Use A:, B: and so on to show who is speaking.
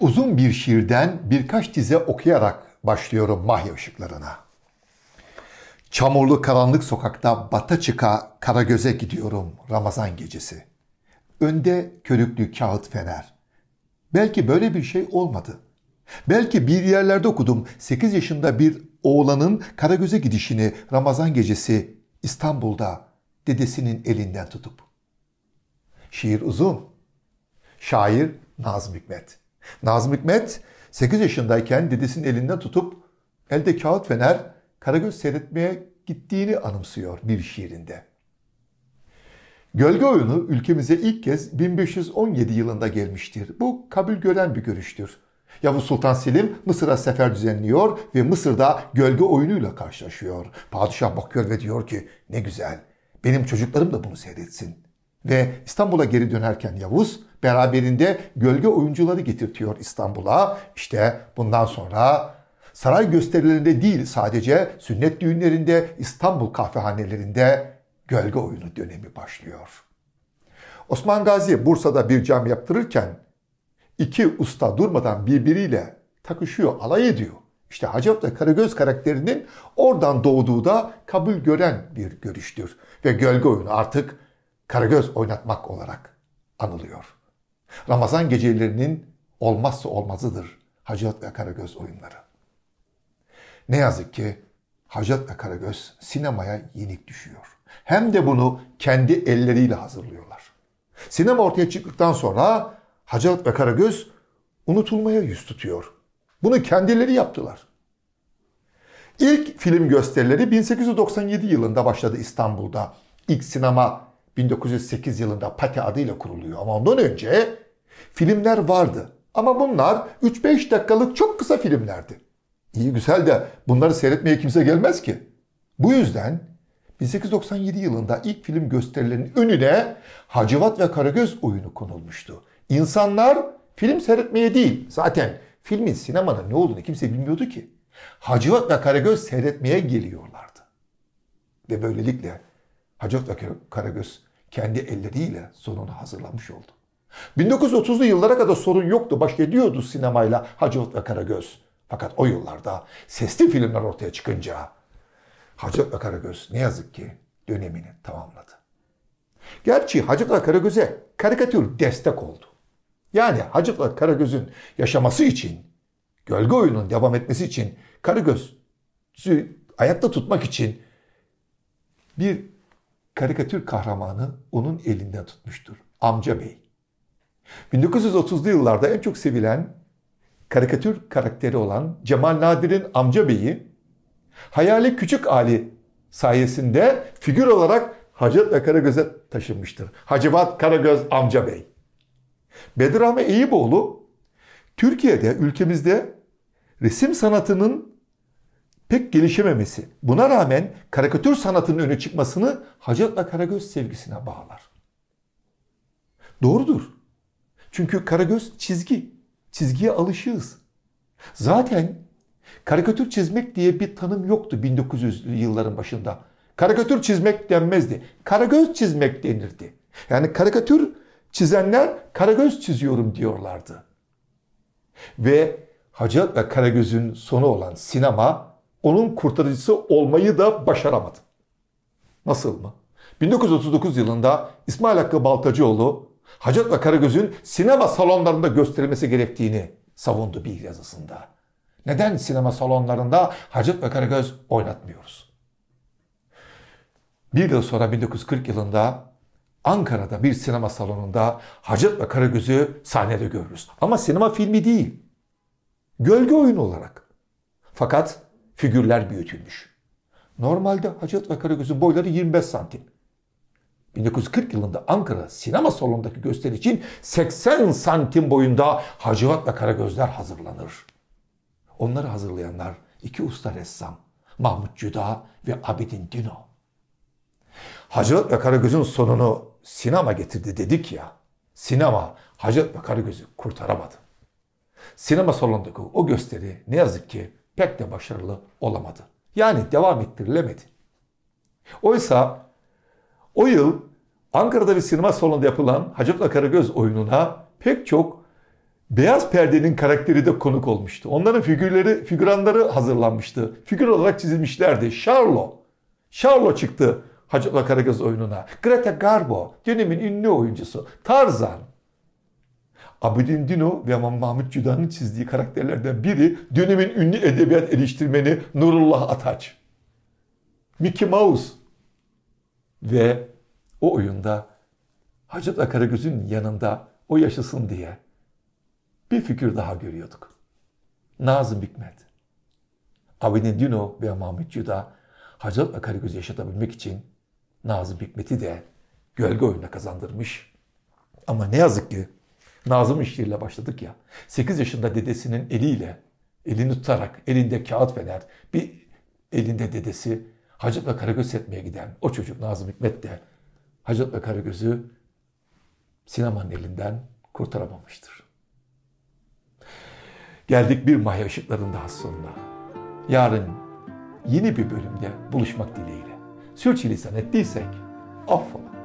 A: Uzun bir şiirden birkaç dize okuyarak başlıyorum Mahya ışıklarına. Çamurlu karanlık sokakta bata çıka Göze gidiyorum Ramazan gecesi. Önde körüklü kağıt fener. Belki böyle bir şey olmadı. Belki bir yerlerde okudum 8 yaşında bir oğlanın Kara Göze gidişini Ramazan gecesi İstanbul'da dedesinin elinden tutup. Şiir uzun. Şair Nazım Hikmet. Nazım Hikmet 8 yaşındayken dedesinin elinden tutup elde kağıt fener Karagöz seyretmeye gittiğini anımsıyor bir şiirinde. Gölge oyunu ülkemize ilk kez 1517 yılında gelmiştir. Bu kabul gören bir görüştür. Yavuz Sultan Selim Mısır'a sefer düzenliyor ve Mısır'da gölge oyunuyla karşılaşıyor. Padişah bakıyor ve diyor ki ne güzel benim çocuklarım da bunu seyretsin. Ve İstanbul'a geri dönerken Yavuz beraberinde gölge oyuncuları getirtiyor İstanbul'a. İşte bundan sonra saray gösterilerinde değil sadece sünnet düğünlerinde İstanbul kahvehanelerinde gölge oyunu dönemi başlıyor. Osman Gazi Bursa'da bir cam yaptırırken iki usta durmadan birbiriyle takışıyor, alay ediyor. İşte Hacı Abdülhamid Karagöz karakterinin oradan doğduğu da kabul gören bir görüştür. Ve gölge oyunu artık Karagöz oynatmak olarak anılıyor. Ramazan gecelerinin olmazsa olmazıdır Hacivat ve Karagöz oyunları. Ne yazık ki Hacivat ve Karagöz sinemaya yenik düşüyor. Hem de bunu kendi elleriyle hazırlıyorlar. Sinema ortaya çıktıktan sonra Hacivat ve Karagöz unutulmaya yüz tutuyor. Bunu kendileri yaptılar. İlk film gösterileri 1897 yılında başladı İstanbul'da. İlk sinema 1908 yılında Pate adıyla kuruluyor ama ondan önce filmler vardı. Ama bunlar 3-5 dakikalık çok kısa filmlerdi. İyi güzel de bunları seyretmeye kimse gelmez ki. Bu yüzden 1897 yılında ilk film gösterilerinin önüne Hacivat ve Karagöz oyunu konulmuştu. İnsanlar film seyretmeye değil, zaten filmin sinemada ne olduğunu kimse bilmiyordu ki. Hacivat ve Karagöz seyretmeye geliyorlardı. Ve böylelikle Hacivat ve Karagöz kendi elleriyle sonunu hazırlamış oldu. 1930'lu yıllara kadar sorun yoktu. Baş ediyordu sinemayla Hacıvat ve Karagöz. Fakat o yıllarda sesli filmler ortaya çıkınca Hacıvat ve Karagöz ne yazık ki dönemini tamamladı. Gerçi Hacıvat ve Karagöz'e karikatür destek oldu. Yani Hacıvat ve Karagöz'ün yaşaması için, gölge oyunun devam etmesi için, Karagöz'ü ayakta tutmak için bir karikatür kahramanı onun elinden tutmuştur. Amca Bey. 1930'lu yıllarda en çok sevilen karikatür karakteri olan Cemal Nadir'in amca beyi hayali küçük Ali sayesinde figür olarak Hacivat ve Karagöz'e taşınmıştır. Hacivat Karagöz amca bey. Bedirame Eyüboğlu Türkiye'de ülkemizde resim sanatının pek gelişememesi. Buna rağmen karikatür sanatının öne çıkmasını Hacer'le Karagöz sevgisine bağlar. Doğrudur. Çünkü Karagöz çizgi. Çizgiye alışığız. Zaten karikatür çizmek diye bir tanım yoktu 1900'lü yılların başında. Karikatür çizmek denmezdi. Karagöz çizmek denirdi. Yani karikatür çizenler karagöz çiziyorum diyorlardı. Ve Hacı ve Karagöz'ün sonu olan sinema onun kurtarıcısı olmayı da başaramadı. Nasıl mı? 1939 yılında İsmail Hakkı Baltacıoğlu, Hacat ve Karagöz'ün sinema salonlarında gösterilmesi gerektiğini savundu bir yazısında. Neden sinema salonlarında Hacat ve Karagöz oynatmıyoruz? Bir yıl sonra 1940 yılında Ankara'da bir sinema salonunda Hacat ve Karagöz'ü sahnede görürüz. Ama sinema filmi değil. Gölge oyunu olarak. Fakat figürler büyütülmüş. Normalde Hacet ve Karagöz'ün boyları 25 santim. 1940 yılında Ankara sinema salonundaki gösteri için 80 santim boyunda Hacivat ve Karagözler hazırlanır. Onları hazırlayanlar iki usta ressam Mahmut Cüda ve Abidin Dino. Hacivat ve Karagöz'ün sonunu sinema getirdi dedik ya. Sinema Hacivat ve Karagöz'ü kurtaramadı. Sinema salonundaki o gösteri ne yazık ki pek de başarılı olamadı. Yani devam ettirilemedi. Oysa o yıl Ankara'da bir sinema salonunda yapılan Hacıp'la Karagöz oyununa pek çok Beyaz Perde'nin karakteri de konuk olmuştu. Onların figürleri, figüranları hazırlanmıştı. Figür olarak çizilmişlerdi. Charlo. Charlo çıktı Hacıp'la Karagöz oyununa. Greta Garbo, dönemin ünlü oyuncusu. Tarzan, Abidin Dino ve Mahmut Cüdan'ın çizdiği karakterlerden biri dönemin ünlü edebiyat eleştirmeni Nurullah Ataç. Mickey Mouse. Ve o oyunda Hacı Akaragöz'ün yanında o yaşasın diye bir fikir daha görüyorduk. Nazım Hikmet. Abidin Dino ve Mahmut Cüda Hacı Akaragöz'ü yaşatabilmek için Nazım Hikmet'i de gölge oyununa kazandırmış. Ama ne yazık ki Nazım işleriyle başladık ya. 8 yaşında dedesinin eliyle, elini tutarak, elinde kağıt fener, bir elinde dedesi ve Karagöz etmeye giden o çocuk Nazım Hikmet de ve Karagöz'ü sinemanın elinden kurtaramamıştır. Geldik bir Maya ışıkların daha sonuna. Yarın yeni bir bölümde buluşmak dileğiyle. Sürçülisan ettiysek affola.